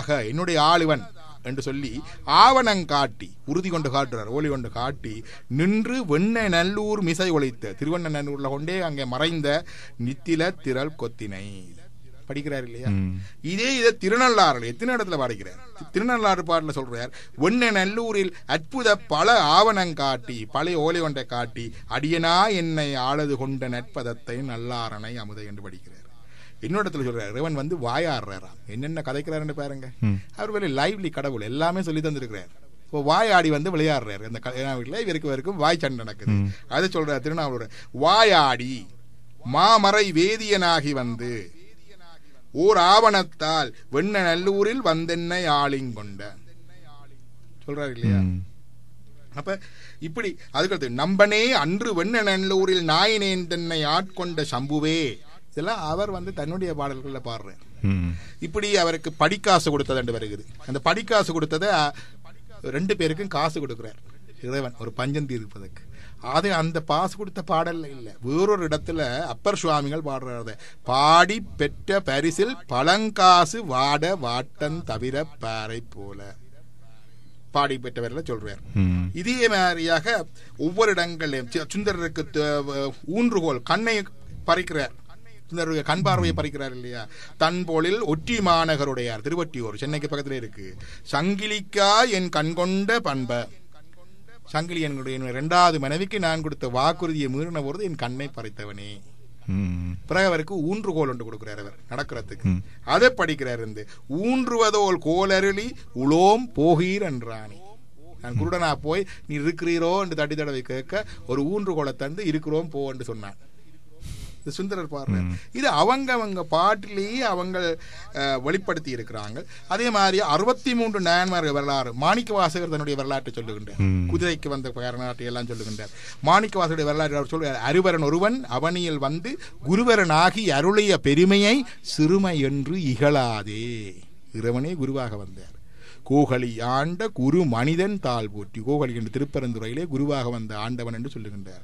ஆக என்னுடைய ஆளுவன் என்று சொல்லி ஆவணங் காட்டி உறுதி கொண்டு காட்டுறார் ஓலி கொண்டு காட்டி நின்று வெண்ண நல்லூர் மிசை ஒழித்த திருவண்ண நல்லூர்ல கொண்டே அங்கே மறைந்த நித்தில திரள் கொத்தினை படிக்கிறார் இல்லையா இதே இதை திருநள்ளாறு எத்தனை இடத்துல பாடிக்கிறார் திருநள்ளாறு பாடல சொல்றார் ஒன்ன நல்லூரில் அற்புத பல ஆவணங் காட்டி பழைய ஓலை ஒன்றை காட்டி அடியனா என்னை ஆளது கொண்ட நட்பதத்தை நல்லாரனை அமுதை என்று படிக்கிறார் இன்னொரு இடத்துல சொல்றாரு இறைவன் வந்து வாயாடுறாராம் என்னென்ன கதைக்கிறாருன்னு பாருங்க அவர் வேலை லைவ்லி கடவுள் எல்லாமே சொல்லி தந்திருக்கிறார் இப்போ வாய் ஆடி வந்து விளையாடுறாரு அந்த வீட்டில் இவருக்கு வரைக்கும் வாய் சண்டை நடக்குது அதை சொல்ற திருநாவலோட வாயாடி மாமறை வேதியனாகி வந்து ஓர் ஆவணத்தால் வெண்ண நல்லூரில் வந்தென்னை ஆளிங்கொண்ட சொல்றாரு இல்லையா அப்ப இப்படி அதுக்கடுத்து நம்பனே அன்று வெண்ண நல்லூரில் நாயினேந்தென்னை ஆட்கொண்ட சம்புவே இதெல்லாம் அவர் வந்து தன்னுடைய பாடல்களில் பாடுறார் இப்படி அவருக்கு படிக்காசு கொடுத்ததுண்டு வருகிறது அந்த படிக்காசு கொடுத்ததை ரெண்டு பேருக்கும் காசு கொடுக்குறார் இறைவன் ஒரு பஞ்சம் தீர்ப்பதற்கு அது அந்த பாசு கொடுத்த பாடல் இல்லை வேறொரு இடத்துல அப்பர் சுவாமிகள் பாடுறத பாடி பெற்ற பரிசில் பழங்காசு வாட வாட்டன் தவிர பாறை போல பாடி பெற்றவர்கள் சொல்றார் இதே மாதிரியாக ஒவ்வொரு இடங்களையும் சுந்தரருக்கு ஊன்றுகோல் கண்ணை பறிக்கிறார் கண் பார்வையை பறிக்கிறார் இல்லையா தன் போலில் ஒற்றி மாநகருடையார் திருவட்டியூர் சென்னைக்கு பக்கத்துல இருக்கு சங்கிலிக்கா என் கண் கொண்ட பண்ப சங்கிலி என்னுடைய இரண்டாவது மனைவிக்கு நான் கொடுத்த வாக்குறுதியை மீறின பொழுது என் கண்ணை பறித்தவனே பிறகு அவருக்கு ஊன்றுகோல் ஒன்று கொடுக்கிறார் அவர் நடக்கிறதுக்கு அதை படிக்கிறார் இருந்து ஊன்றுவதோல் கோலருளி உலோம் போகீர் என்றானே நான் குருடனா போய் நீ இருக்கிறீரோ என்று தட்டி தடவை கேட்க ஒரு ஊன்றுகோலை தந்து இருக்கிறோம் போ என்று சொன்னான் இது சுந்தரர் பாடுறார் இது அவங்க அவங்க பாட்டிலேயே அவங்க வெளிப்படுத்தி இருக்கிறாங்க அதே மாதிரி அறுபத்தி மூன்று நாயன்மார்கள் வரலாறு மாணிக்க வாசகர் தன்னுடைய வரலாற்றை சொல்லுகின்றார் குதிரைக்கு வந்த வரலாற்றை எல்லாம் சொல்லுகின்றார் மாணிக்க வாசகருடைய வரலாறு அவர் அருவரன் ஒருவன் அவனியில் வந்து குருவரனாகி அருளிய பெருமையை சிறுமை என்று இகழாதே இறைவனே குருவாக வந்தார் கோகலி ஆண்ட குரு மனிதன் தாள் போற்றி கோகலி என்று திருப்பரந்துரையிலே குருவாக வந்த ஆண்டவன் என்று சொல்லுகின்றார்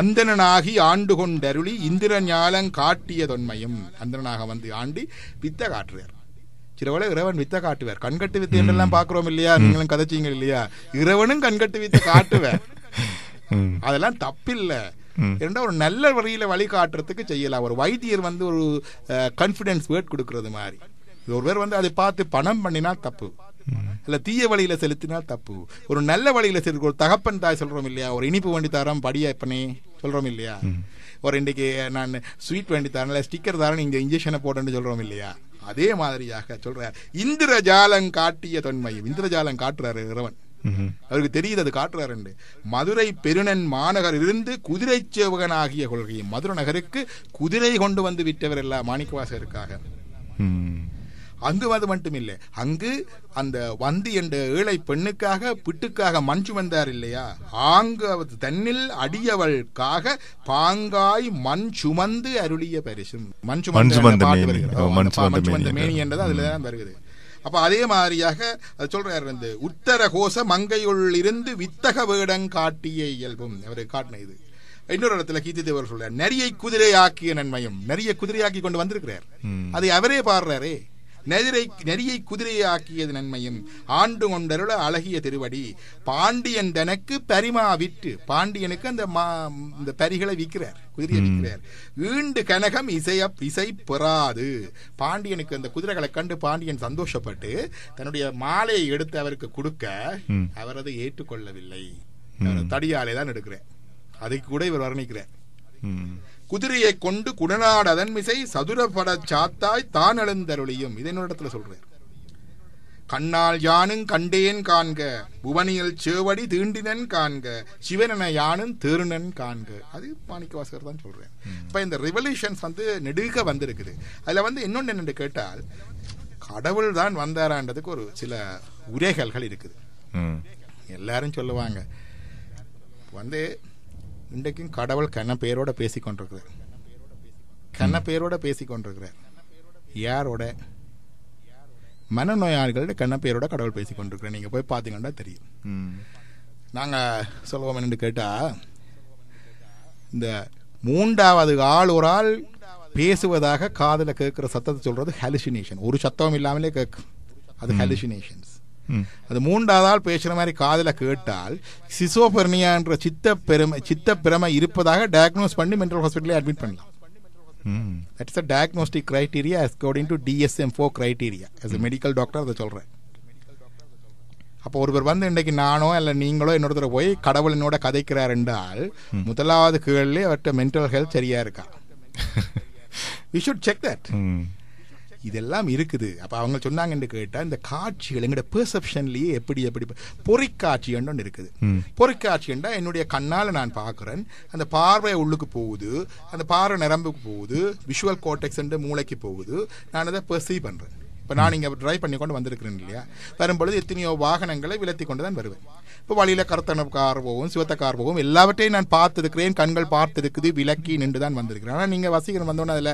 அந்தனாகி ஆண்டு கொண்டருளி இந்திர ஞாலம் காட்டிய தொன்மையும் அந்தனாக வந்து ஆண்டி வித்த காட்டுறார் சிலவளை இறைவன் வித்த காட்டுவார் கண்கட்டு வித்தை என்றெல்லாம் பாக்குறோம் இல்லையா நீங்களும் கதைச்சிங்க இல்லையா இறைவனும் கண்கட்டு வித்தை காட்டுவார் அதெல்லாம் தப்பில்லை இரண்டா ஒரு நல்ல வழியில வழி காட்டுறதுக்கு செய்யலாம் ஒரு வைத்தியர் வந்து ஒரு கான்ஃபிடென்ஸ் வேர்ட் கொடுக்கறது மாதிரி ஒருவர் வந்து அதை பார்த்து பணம் பண்ணினா தப்பு இல்ல தீய வழியில செலுத்தினா தப்பு ஒரு நல்ல வழியில செலுத்த ஒரு தகப்பன் தாய் சொல்றோம் இல்லையா ஒரு இனிப்பு வண்டி தாரம் படியா இப்பனே சொல்றோம் இல்லையா ஒரு இன்னைக்கு நான் ஸ்வீட் வண்டி தரேன் இல்ல ஸ்டிக்கர் தரேன் இங்கே இன்ஜெக்ஷனை போட்டேன்னு சொல்கிறோம் இல்லையா அதே மாதிரியாக சொல்கிறார் இந்திரஜாலம் காட்டிய தொன்மையும் இந்திரஜாலம் காட்டுறாரு இறைவன் அவருக்கு தெரியுது அது காட்டுறாரு மதுரை பெருநன் மாநகர் இருந்து குதிரை சேவகன் ஆகிய கொள்கை மதுரை நகருக்கு குதிரை கொண்டு வந்து விட்டவர் எல்லாம் மாணிக்கவாசகருக்காக அங்கு மட்டும் மட்டுமில்லை அங்கு அந்த வந்தி என்ற ஏழை பெண்ணுக்காக பிட்டுக்காக மஞ்சு வந்தார் இல்லையா ஆங்கு தன்னில் அடியவளுக்காக பாங்காய் மண் சுமந்து அருளிய பரிசும் மண் சுமந்து மேனி என்றது அதுலதான் வருகிறது அப்ப அதே மாதிரியாக சொல்றாரு இந்த உத்தர கோஷ மங்கையுள் இருந்து வித்தக வேடம் காட்டிய இயல்பும் அவரு காட்டின இது இன்னொரு இடத்துல கீர்த்தி தேவர் சொல்றார் நிறைய குதிரையாக்கிய நன்மையும் நிறைய குதிரையாக்கி கொண்டு வந்திருக்கிறார் அதை அவரே பாடுறாரே நெதிரை நெறியை குதிரையை ஆக்கியது நன்மையும் ஆண்டு கொண்டருள அழகிய திருவடி பாண்டியன் தனக்கு பரிமா விற்று பாண்டியனுக்கு அந்த மா இந்த பரிகளை விற்கிறார் குதிரையை விற்கிறார் ஈண்டு கனகம் இசைய இசை பெறாது பாண்டியனுக்கு அந்த குதிரைகளை கண்டு பாண்டியன் சந்தோஷப்பட்டு தன்னுடைய மாலையை எடுத்து அவருக்கு கொடுக்க அவர் அதை ஏற்றுக்கொள்ளவில்லை தடியாலை தான் எடுக்கிறேன் அதை கூட இவர் வர்ணிக்கிறார் குதிரையை கொண்டு குடநாடதன் மிசை சதுரபட சாத்தாய் தான் எழுந்தருளியும் இதை இடத்துல சொல்றார் கண்ணால் யானும் கண்டேன் காண்க புவனியில் சேவடி தீண்டினன் காண்க சிவனன யானும் தேருணன் காண்க அது வாசகர் தான் சொல்றேன் இப்போ இந்த ரிவல்யூஷன்ஸ் வந்து நெடுக வந்திருக்குது அதில் வந்து இன்னொன்று என்னென்று கேட்டால் கடவுள் தான் வந்தாரான்றதுக்கு ஒரு சில உரைகள்கள் இருக்குது எல்லாரும் சொல்லுவாங்க வந்து இன்றைக்கும் கடவுள் கண்ண பேரோட பேசி கொண்டிருக்கிறார் கண்ண பேரோட பேசி கொண்டிருக்கிறார் யாரோட மனநோயாளிகளோட கண்ண பேரோட கடவுள் பேசி கொண்டிருக்கிறேன் நீங்கள் போய் பார்த்தீங்கன்னா தெரியும் நாங்கள் சொல்லுவோம் என்னென்னு கேட்டால் இந்த மூன்றாவது ஆள் ஒரு ஆள் பேசுவதாக காதில் கேட்குற சத்தத்தை சொல்கிறது ஹலுசினேஷன் ஒரு சத்தம் இல்லாமலே கேட்கும் அது ஹலுசினேஷன்ஸ் அது மூன்றாவதால் பேசுகிற மாதிரி காதில் கேட்டால் சிசோபெர்னியா என்ற சித்த பெருமை சித்த பெருமை இருப்பதாக டயக்னோஸ் பண்ணி மென்டல் ஹாஸ்பிட்டலே அட்மிட் பண்ணலாம் that's a diagnostic criteria according to DSM four criteria as a medical doctor அதை சொல்கிறேன் அப்போ ஒருவர் வந்து இன்னைக்கு நானோ இல்லை நீங்களோ இன்னொருத்தர போய் கடவுளினோட கதைக்கிறார் என்றால் முதலாவது கீழே அவர்கிட்ட மென்டல் ஹெல்த் சரியாக இருக்கா வி ஷுட் செக் தட் இதெல்லாம் இருக்குது அப்போ அவங்க சொன்னாங்கன்னு கேட்டால் இந்த காட்சிகள் எங்களோட பெர்செப்ஷன்லேயே எப்படி எப்படி பொறிக்காட்சி ஒன்று இருக்குது பொறிக்காட்சின்றா என்னுடைய கண்ணால் நான் பார்க்குறேன் அந்த பார்வை உள்ளுக்கு போகுது அந்த பார்வை நிரம்புக்கு போகுது விஷுவல் கோட்டெக்ஸ் மூளைக்கு போகுது நான் அதை பெர்சீவ் பண்ணுறேன் இப்போ நான் இங்கே டிரைவ் பண்ணி கொண்டு வந்திருக்கிறேன் இல்லையா வரும்பொழுது எத்தனையோ வாகனங்களை விலத்தி கொண்டு தான் வருவேன் இப்போ வழியில் கருத்தன கார் போகும் சிவத்த கார் போகும் எல்லாவற்றையும் நான் பார்த்துருக்கிறேன் கண்கள் பார்த்துருக்குது விலக்கி நின்று தான் வந்திருக்கிறேன் ஆனால் நீங்கள் வசீகரம் வந்தோன்னே அதில்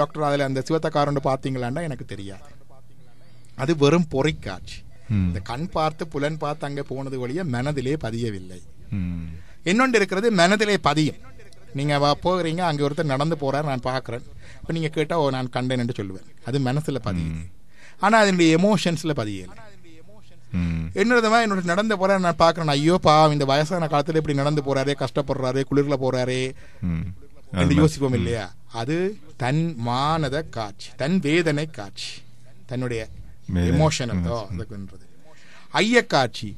டாக்டர் அதில் அந்த சிவத்த காரோண்டு பார்த்தீங்களாண்டா எனக்கு தெரியாது அது வெறும் பொறிக்காட்சி இந்த கண் பார்த்து புலன் பார்த்து அங்கே போனது வழிய மனதிலே பதியவில்லை இன்னொன்று இருக்கிறது மனதிலே பதியும் நீங்கள் போகிறீங்க அங்கே ஒருத்தர் நடந்து போகிறார் நான் பார்க்குறேன் இப்போ நீங்கள் கேட்டால் ஓ நான் கண்டேன் என்று சொல்லுவேன் அது மனசில் பதியும் ஆனால் அதனுடைய எமோஷன்ஸில் பதியலை என்னதுமா என்னோட நடந்து போற நான் பாக்குறேன் ஐயோ பா இந்த வயசான காலத்துல இப்படி நடந்து போறாரு கஷ்டப்படுறாரு குளிர்ல போறாரு யோசிப்போம் இல்லையா அது தன் மானத காட்சி தன் வேதனை காட்சி தன்னுடைய எமோஷன் ஐய காட்சி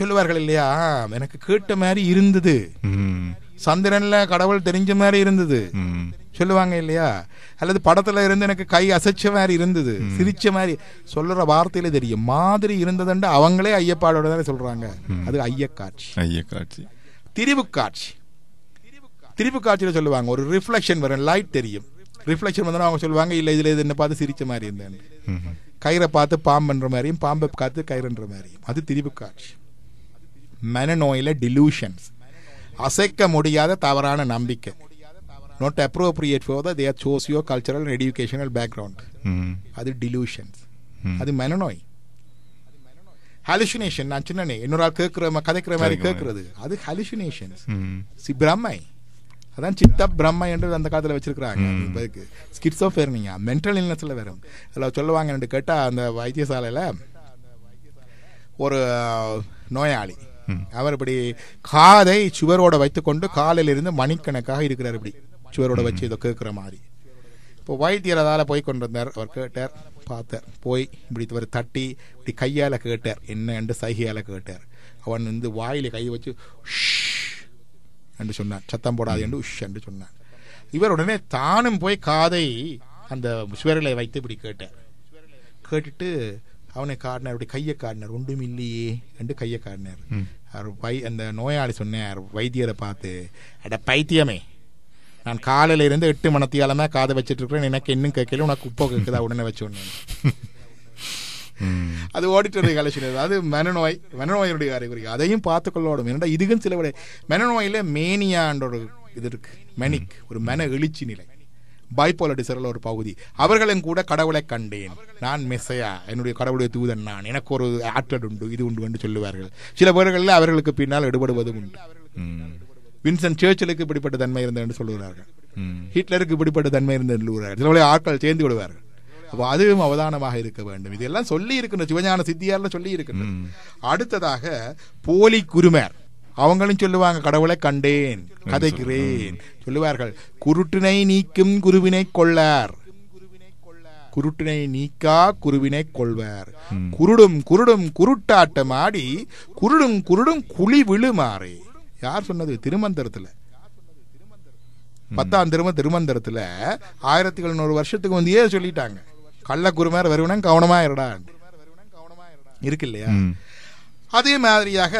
சொல்லுவார்கள் இல்லையா எனக்கு கேட்ட மாதிரி இருந்தது சந்திரன்ல கடவுள் தெரிஞ்ச மாதிரி இருந்தது சொல்லுவாங்க இல்லையா அல்லது படத்துல இருந்து எனக்கு கை அசைச்ச மாதிரி இருந்தது சிரிச்ச மாதிரி சொல்ற வார்த்தையில தெரியும் மாதிரி இருந்ததுண்டு அவங்களே ஐயப்பாடோட தானே சொல்றாங்க அது ஐயக்காட்சி ஐயக்காட்சி திரிவு காட்சி திரிவு காட்சியில சொல்லுவாங்க ஒரு ரிஃப்ளெக்ஷன் வரும் லைட் தெரியும் ரிஃப்ளெக்ஷன் வந்தாலும் அவங்க சொல்லுவாங்க இல்லை இதுல இது என்ன பார்த்து சிரிச்ச மாதிரி இருந்தேன் கயிறை பார்த்து பாம்புன்ற மாதிரியும் பாம்பை காத்து கயிறுன்ற மாதிரியும் அது திரிவு காட்சி மனநோயில டிலூஷன்ஸ் அசைக்க முடியாத தவறான நம்பிக்கை not appropriate for the their socio cultural and background அது டிலூஷன்ஸ் அது மெனநோய் ஹலுசினேஷன் நான் சின்ன இன்னொரு ஆள் கேட்குற கதைக்கிற மாதிரி கேட்கறது அது ஹலுசினேஷன்ஸ் சி பிரம்மை அதான் சித்த பிரம்மை என்று அந்த காலத்தில் வச்சிருக்கிறாங்க ஸ்கிட்ஸோ ஃபேர்னிங்க மென்டல் இல்னஸில் வரும் அதில் சொல்லுவாங்க கேட்டால் அந்த வைத்தியசாலையில் ஒரு நோயாளி அவர் இப்படி காதை சுவரோட வைத்துக்கொண்டு காலையிலிருந்து மணிக்கணக்காக இருக்கிறார் இப்படி சுவரோட வச்சு இதை கேட்குற மாதிரி இப்போ வைத்தியர் அதால் போய் கொண்டிருந்தார் அவர் கேட்டார் பார்த்தார் போய் இப்படி இவர் தட்டி இப்படி கையால் கேட்டார் என்ன என்று சைகையால் கேட்டார் அவன் வந்து வாயில் கை வச்சு என்று சொன்னார் சத்தம் போடாது என்று உஷ் என்று சொன்னார் இவர் உடனே தானும் போய் காதை அந்த சுவரில் வைத்து இப்படி கேட்டார் கேட்டுட்டு அவனை காட்டினார் அப்படி கையை காட்டினார் ஒன்றும் இல்லையே என்று கையை காட்டினார் அவர் பை அந்த நோயாளி சொன்னார் வைத்தியரை பார்த்து அட பைத்தியமே நான் காலையில இருந்து எட்டு மணத்தியாலமே காதை வச்சுட்டு இருக்கிறேன் எனக்கு இன்னும் கேட்கல உனக்கு உப்போ கேட்குதா உடனே வச்சு அது கலை கலெக்ஷன் அது மனநோய் மனநோயினுடைய அறிகுறி அதையும் பார்த்து கொள்ளோடும் என்னடா இதுக்கும் சில விட மனநோயில மேனியான்ற ஒரு இது இருக்கு மெனிக் ஒரு மன எழுச்சி நிலை பைப்போல டிசரில் ஒரு பகுதி அவர்களும் கூட கடவுளை கண்டேன் நான் மெஸ்ஸையா என்னுடைய கடவுளுடைய தூதன் நான் எனக்கு ஒரு ஆற்றல் உண்டு இது உண்டு என்று சொல்லுவார்கள் சில பேர்களில் அவர்களுக்கு பின்னால் எடுபடுவதும் உண்டு வின்சன் சேர்ச்சிலுக்கு இப்படிப்பட்ட தன்மை இருந்தது என்று சொல்லுகிறார்கள் ஹிட்லருக்கு இப்படிப்பட்ட தன்மை இருந்தது என்று சொல்லுகிறார்கள் சில ஆட்கள் சேர்ந்து விடுவார்கள் அப்போ அதுவும் அவதானமாக இருக்க வேண்டும் இதெல்லாம் சொல்லி இருக்கின்ற சிவஞான சித்தியாரில் சொல்லி இருக்கின்றது அடுத்ததாக போலி குருமேர் அவங்களும் சொல்லுவாங்க கடவுளை கண்டேன் கதைக்கிறேன் சொல்லுவார்கள் குருட்டினை நீக்கும் குருவினை கொள்ளார் குருட்டினை நீக்கா குருவினை கொள்வார் குருடும் குருடும் குருட்டாட்டம் ஆடி குருடும் குருடும் குழி விழுமாறே யார் சொன்னது திருமந்திரத்துல பத்தாம் திரும்ப திருமந்திரத்துல ஆயிரத்தி எழுநூறு வருஷத்துக்கு வந்து ஏன் சொல்லிட்டாங்க கள்ளக்குருமார் வருவனும் கவனமா இருடா இருக்கு இல்லையா அதே மாதிரியாக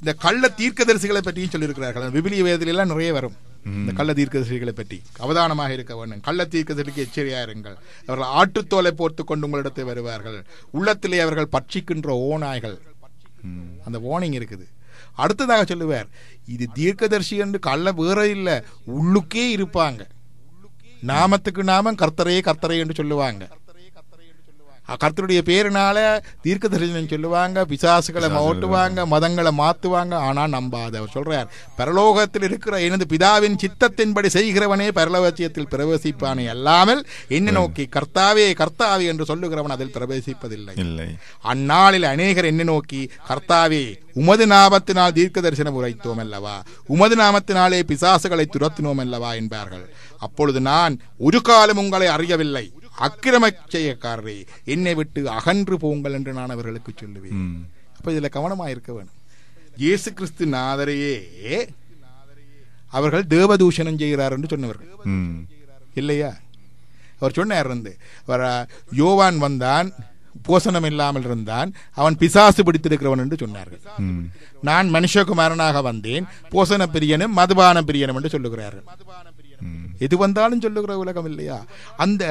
இந்த கள்ள தீர்க்கதரிசிகளை பற்றியும் சொல்லியிருக்கிறார்கள் விபிலிய எல்லாம் நிறைய வரும் இந்த கள்ள தீர்க்கதரிசிகளை பற்றி அவதானமாக இருக்க வேண்டும் கள்ள தீர்க்கதரிசிக்கு எச்சரியா இருங்கள் அவர்கள் ஆட்டுத்தோலை போர்த்து கொண்டு உங்களிடத்தை வருவார்கள் உள்ளத்திலே அவர்கள் பட்சிக்கின்ற ஓநாய்கள் அந்த ஓனிங் இருக்குது அடுத்ததாக சொல்லுவார் இது தீர்க்கதரிசி என்று கள்ள வேற இல்லை உள்ளுக்கே இருப்பாங்க நாமத்துக்கு நாமம் கர்த்தரையே கர்த்தரை என்று சொல்லுவாங்க கர்த்தருடைய பேரினால தீர்க்க தரிசனம் சொல்லுவாங்க பிசாசுகளை ஓட்டுவாங்க மதங்களை மாத்துவாங்க ஆனால் நம்பாத அவர் சொல்றார் பரலோகத்தில் இருக்கிற எனது பிதாவின் சித்தத்தின்படி செய்கிறவனே பரலோகத்தியத்தில் பிரவேசிப்பானே அல்லாமல் என்ன நோக்கி கர்த்தாவே கர்த்தாவே என்று சொல்லுகிறவன் அதில் பிரவேசிப்பதில்லை அந்நாளில் அநேகர் என்ன நோக்கி கர்த்தாவே உமது நாமத்தினால் தீர்க்க தரிசனம் உரைத்தோம் அல்லவா உமது நாமத்தினாலே பிசாசுகளை துரத்தினோம் அல்லவா என்பார்கள் அப்பொழுது நான் ஒரு காலம் உங்களை அறியவில்லை அக்கிரம செய்யக்காரரே என்னை விட்டு அகன்று போங்கள் என்று நான் அவர்களுக்கு சொல்லுவேன் அப்ப இதுல கவனமா இருக்க வேணும் இயேசு கிறிஸ்து நாதரையே அவர்கள் தேவதூஷணம் செய்கிறார் என்று சொன்னவர்கள் இல்லையா அவர் சொன்னார் இருந்து அவர் யோவான் வந்தான் போசனம் இல்லாமல் இருந்தான் அவன் பிசாசு பிடித்திருக்கிறவன் என்று சொன்னார்கள் நான் மனுஷகுமாரனாக வந்தேன் போசன பிரியனும் மதுபான பிரியனும் என்று சொல்லுகிறார்கள் எது வந்தாலும் சொல்லுகிற உலகம் இல்லையா அந்த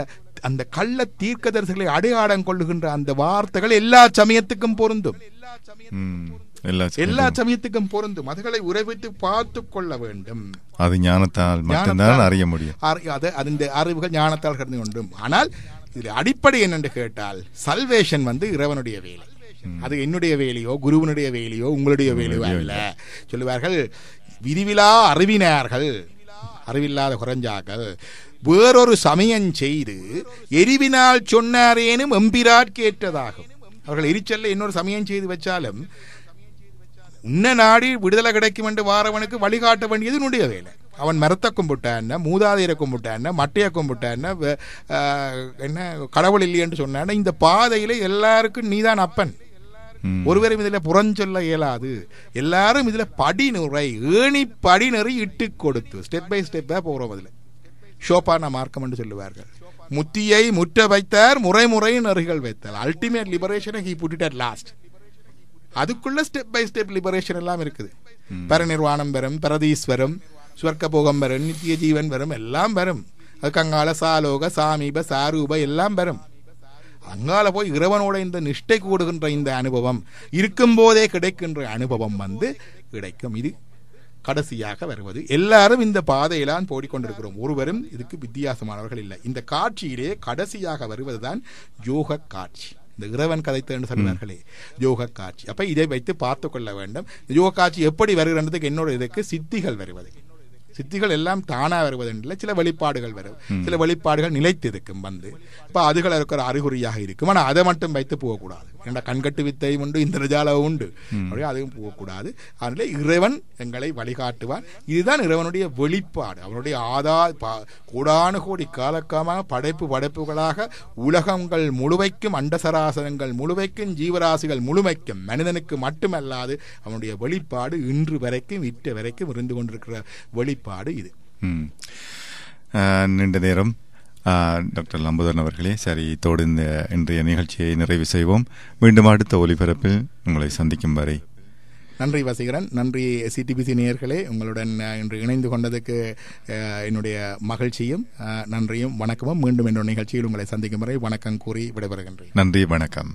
அந்த கள்ள தீர்க்கதரிசிகளை அடையாளம் கொள்ளுகின்ற அந்த வார்த்தைகள் எல்லா சமயத்துக்கும் பொருந்தும் எல்லா சமயத்துக்கும் பொருந்தும் அதுகளை உறவிட்டு பார்த்து கொள்ள வேண்டும் அது ஞானத்தால் மட்டும்தான் அறிய முடியும் அது அந்த அறிவுகள் ஞானத்தால் கடந்து கொண்டும் ஆனால் இதில் அடிப்படை என்னென்று கேட்டால் சல்வேஷன் வந்து இறைவனுடைய வேலை அது என்னுடைய வேலையோ குருவனுடைய வேலையோ உங்களுடைய வேலையோ இல்லை சொல்லுவார்கள் விரிவிலா அறிவினார்கள் அறிவில்லாத குறைஞ்சாக்கள் வேறொரு சமயம் செய்து எரிவினால் சொன்னாரேனும் எம்பிராட் கேட்டதாகும் அவர்கள் எரிச்சல்ல இன்னொரு சமயம் செய்து வச்சாலும் உன்ன நாடி விடுதலை கிடைக்கும் என்று வாரவனுக்கு வழிகாட்ட வேண்டியது உன்னுடைய வேலை அவன் மரத்தை கும்பிட்டான மூதாதையரை கும்பிட்டான மட்டையை கும்பிட்டான என்ன கடவுள் இல்லையென்று சொன்னான்னா இந்த பாதையில் எல்லாருக்கும் நீதான் அப்பன் ஒருவரும் இதில் புறஞ்சொல்ல இயலாது எல்லாரும் இதில் படிநுறை ஏணி படிநறி இட்டு கொடுத்து ஸ்டெப் பை ஸ்டெப்பாக போகிறோம் அதில் ஷோபான மார்க்கம் என்று சொல்லுவார்கள் முத்தியை முற்ற வைத்தார் முறை முறை வைத்தார் அல்டிமேட் லிபரேஷனை ஹி புட் அட் லாஸ்ட் அதுக்குள்ள ஸ்டெப் பை ஸ்டெப் லிபரேஷன் எல்லாம் இருக்குது பரநிர்வாணம் வரும் பரதீஸ்வரம் சுவர்க்க போகம் வரும் நித்திய ஜீவன் வரும் எல்லாம் வரும் அது கங்காள சாலோக சாமீப சாரூப எல்லாம் வரும் அங்கால போய் இறைவனோட இந்த நிஷ்டை கூடுகின்ற இந்த அனுபவம் இருக்கும்போதே கிடைக்கின்ற அனுபவம் வந்து கிடைக்கும் இது கடைசியாக வருவது எல்லாரும் இந்த பாதையிலான் போடிக்கொண்டிருக்கிறோம் ஒருவரும் இதுக்கு வித்தியாசமானவர்கள் இல்லை இந்த காட்சியிலே கடைசியாக வருவதுதான் யோக காட்சி இந்த இறைவன் கதைத்தேன்னு சொன்னார்களே யோக காட்சி அப்ப இதை வைத்து பார்த்து கொள்ள வேண்டும் யோக காட்சி எப்படி வருகிறதுக்கு என்னோட இதுக்கு சித்திகள் வருவது சித்திகள் எல்லாம் தானா வருவதென்றில் சில வெளிப்பாடுகள் வரும் சில வெளிப்பாடுகள் நிலைத்து இருக்கும் வந்து இப்போ அதுகள் இருக்கிற அறிகுறியாக இருக்கும் ஆனால் அதை மட்டும் வைத்து போகக்கூடாது என்ற கண்கட்டு வித்தை உண்டு இந்திரஜாலம் உண்டு அப்படியே அதுவும் போகக்கூடாது அதனால இறைவன் எங்களை வழிகாட்டுவான் இதுதான் இறைவனுடைய வெளிப்பாடு அவனுடைய ஆதா கோடானு கோடி காலக்காலமாக படைப்பு படைப்புகளாக உலகங்கள் முழுவைக்கும் அண்டசராசனங்கள் முழுவைக்கும் ஜீவராசிகள் முழுமைக்கும் மனிதனுக்கு மட்டுமல்லாது அவனுடைய வெளிப்பாடு இன்று வரைக்கும் இட்ட வரைக்கும் இருந்து கொண்டிருக்கிற வெளிப்பாடு இது நீண்ட நேரம் டாக்டர் லம்புதரன் அவர்களே சரி இத்தோடு இந்த இன்றைய நிகழ்ச்சியை நிறைவு செய்வோம் மீண்டும் அடுத்த ஒலிபரப்பில் உங்களை சந்திக்கும் வரை நன்றி வசிகரன் நன்றி சிடிபிசி நேயர்களே உங்களுடன் இன்று இணைந்து கொண்டதுக்கு என்னுடைய மகிழ்ச்சியும் நன்றியும் வணக்கமும் மீண்டும் என்னுடைய நிகழ்ச்சியில் உங்களை சந்திக்கும் வரை வணக்கம் கூறி விடைபெறுகின்றேன் நன்றி வணக்கம்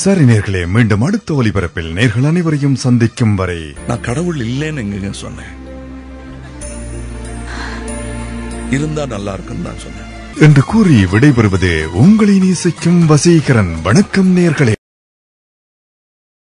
சரி நேர்களே மீண்டும் அடுத்த ஒலிபரப்பில் நேர்கள் அனைவரையும் சந்திக்கும் வரை நான் கடவுள் இல்லைன்னு எங்க சொன்னேன் இருந்தா நல்லா இருக்கும் தான் சொன்னேன் என்று கூறி விடைபெறுவது உங்களை நேசிக்கும் வசீகரன் வணக்கம் நேர்களே